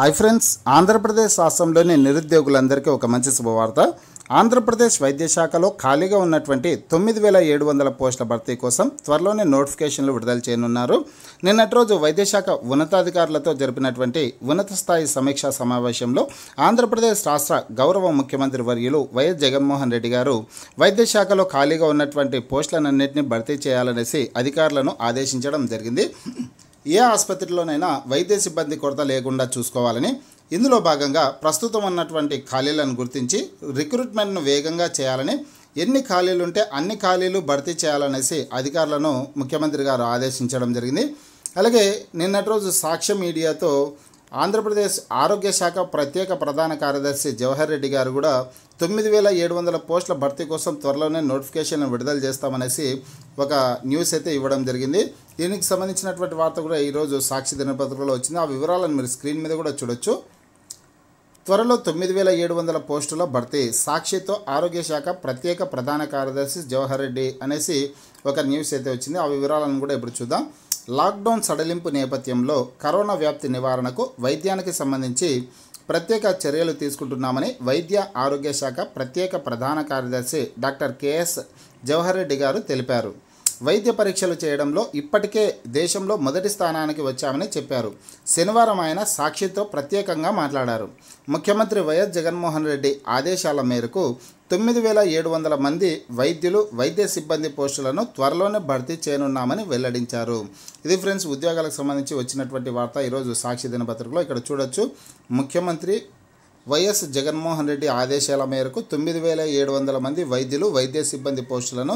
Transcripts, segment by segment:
hi friends Andhra Pradesh రాష్ట్రంలోని నిరుద్యోగులందరికీ ఒక మంచి శుభవార్త ఆంధ్రప్రదేశ్ వైద్యశాఖలో ఖాళీగా ఉన్నటువంటి తొమ్మిది వేల ఏడు వందల పోస్టుల భర్తీ కోసం త్వరలోనే నోటిఫికేషన్లు విడుదల చేయనున్నారు నిన్నటి రోజు వైద్యశాఖ ఉన్నతాధికారులతో జరిపినటువంటి ఉన్నత స్థాయి సమీక్షా సమావేశంలో ఆంధ్రప్రదేశ్ రాష్ట్ర గౌరవ ముఖ్యమంత్రి వర్యులు వైఎస్ జగన్మోహన్ రెడ్డి గారు వైద్యశాఖలో ఖాళీగా ఉన్నటువంటి పోస్టులన్నింటినీ భర్తీ చేయాలనేసి అధికారులను ఆదేశించడం జరిగింది ఏ ఆసుపత్రిలోనైనా వైద్య సిబ్బంది కొరత లేకుండా చూసుకోవాలని ఇందులో భాగంగా ప్రస్తుతం ఉన్నటువంటి ఖాళీలను గుర్తించి రిక్రూట్మెంట్ను వేగంగా చేయాలని ఎన్ని ఖాళీలు ఉంటే అన్ని ఖాళీలు భర్తీ చేయాలనేసి అధికారులను ముఖ్యమంత్రి గారు ఆదేశించడం జరిగింది అలాగే నిన్నటి రోజు సాక్ష్య మీడియాతో ఆంధ్రప్రదేశ్ ఆరోగ్య శాఖ ప్రత్యేక ప్రధాన కార్యదర్శి జవహర్ రెడ్డి గారు కూడా తొమ్మిది వేల ఏడు వందల పోస్టుల భర్తీ కోసం త్వరలోనే నోటిఫికేషన్ విడుదల చేస్తామనేసి ఒక న్యూస్ అయితే ఇవ్వడం జరిగింది దీనికి సంబంధించినటువంటి వార్త కూడా ఈరోజు సాక్షి దినపత్రికలో వచ్చింది ఆ వివరాలను మీరు స్క్రీన్ మీద కూడా చూడొచ్చు త్వరలో తొమ్మిది వేల ఏడు వందల పోస్టుల భర్తీ సాక్షితో ఆరోగ్య శాఖ ప్రత్యేక ప్రధాన కార్యదర్శి జవహర్ రెడ్డి అనేసి ఒక న్యూస్ అయితే వచ్చింది ఆ వివరాలను కూడా ఇప్పుడు చూద్దాం లాక్డౌన్ సడలింపు నేపథ్యంలో కరోనా వ్యాప్తి నివారణకు వైద్యానికి సంబంధించి ప్రత్యేక చర్యలు తీసుకుంటున్నామని వైద్య ఆరోగ్య శాఖ ప్రత్యేక ప్రధాన కార్యదర్శి డాక్టర్ కెఎస్ జవహర్ రెడ్డి గారు తెలిపారు వైద్య పరీక్షలు చేయడంలో ఇప్పటికే దేశంలో మొదటి స్థానానికి వచ్చామని చెప్పారు శనివారం ఆయన సాక్షితో ప్రత్యేకంగా మాట్లాడారు ముఖ్యమంత్రి వైఎస్ జగన్మోహన్ రెడ్డి ఆదేశాల మేరకు తొమ్మిది వేల ఏడు వందల మంది వైద్యులు వైద్య సిబ్బంది పోస్టులను త్వరలోనే భర్తీ చేయనున్నామని వెల్లడించారు ఇది ఫ్రెండ్స్ ఉద్యోగాలకు సంబంధించి వచ్చినటువంటి వార్త ఈరోజు సాక్షి దినపత్రికలో ఇక్కడ చూడొచ్చు ముఖ్యమంత్రి వైఎస్ జగన్మోహన్ రెడ్డి ఆదేశాల మేరకు తొమ్మిది వేల ఏడు వందల మంది వైద్యులు వైద్య సిబ్బంది పోస్టులను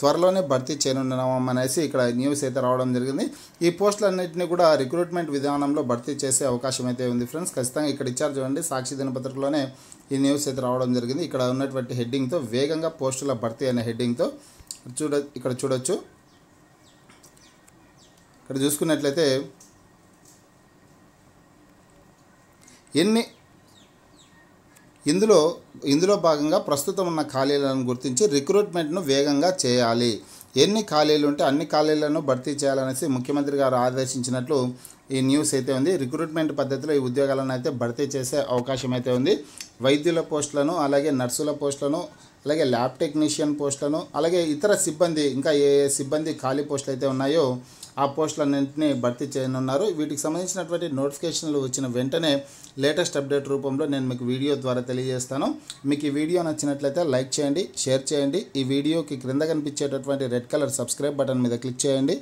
త్వరలోనే భర్తీ చేయనున్నామనేసి అనేసి ఇక్కడ న్యూస్ అయితే రావడం జరిగింది ఈ పోస్టులన్నింటినీ కూడా రిక్రూట్మెంట్ విధానంలో భర్తీ చేసే అవకాశం అయితే ఉంది ఫ్రెండ్స్ ఖచ్చితంగా ఇక్కడ ఇచ్చారు చూడండి సాక్షి దినపత్రికలోనే ఈ న్యూస్ అయితే రావడం జరిగింది ఇక్కడ ఉన్నటువంటి హెడ్డింగ్తో వేగంగా పోస్టుల భర్తీ అనే హెడ్డింగ్తో చూడ ఇక్కడ చూడొచ్చు ఇక్కడ చూసుకున్నట్లయితే ఎన్ని ఇందులో ఇందులో భాగంగా ప్రస్తుతం ఉన్న ఖాళీలను గుర్తించి రిక్రూట్మెంట్ను వేగంగా చేయాలి ఎన్ని ఖాళీలు ఉంటే అన్ని ఖాళీలను భర్తీ చేయాలనేసి ముఖ్యమంత్రి గారు ఆదేశించినట్లు ఈ న్యూస్ అయితే ఉంది రిక్రూట్మెంట్ పద్ధతిలో ఈ ఉద్యోగాలను అయితే భర్తీ చేసే అవకాశం అయితే ఉంది వైద్యుల పోస్టులను అలాగే నర్సుల పోస్టులను అలాగే ల్యాబ్ టెక్నీషియన్ పోస్టులను అలాగే ఇతర సిబ్బంది ఇంకా ఏ సిబ్బంది ఖాళీ పోస్టులు అయితే ఉన్నాయో ఆ పోస్టులన్నింటినీ భర్తీ చేయనున్నారు వీటికి సంబంధించినటువంటి నోటిఫికేషన్లు వచ్చిన వెంటనే లేటెస్ట్ అప్డేట్ రూపంలో నేను మీకు వీడియో ద్వారా తెలియజేస్తాను మీకు ఈ వీడియో నచ్చినట్లయితే లైక్ చేయండి షేర్ చేయండి ఈ వీడియోకి క్రింద కనిపించేటటువంటి రెడ్ కలర్ సబ్స్క్రైబ్ బటన్ మీద క్లిక్ చేయండి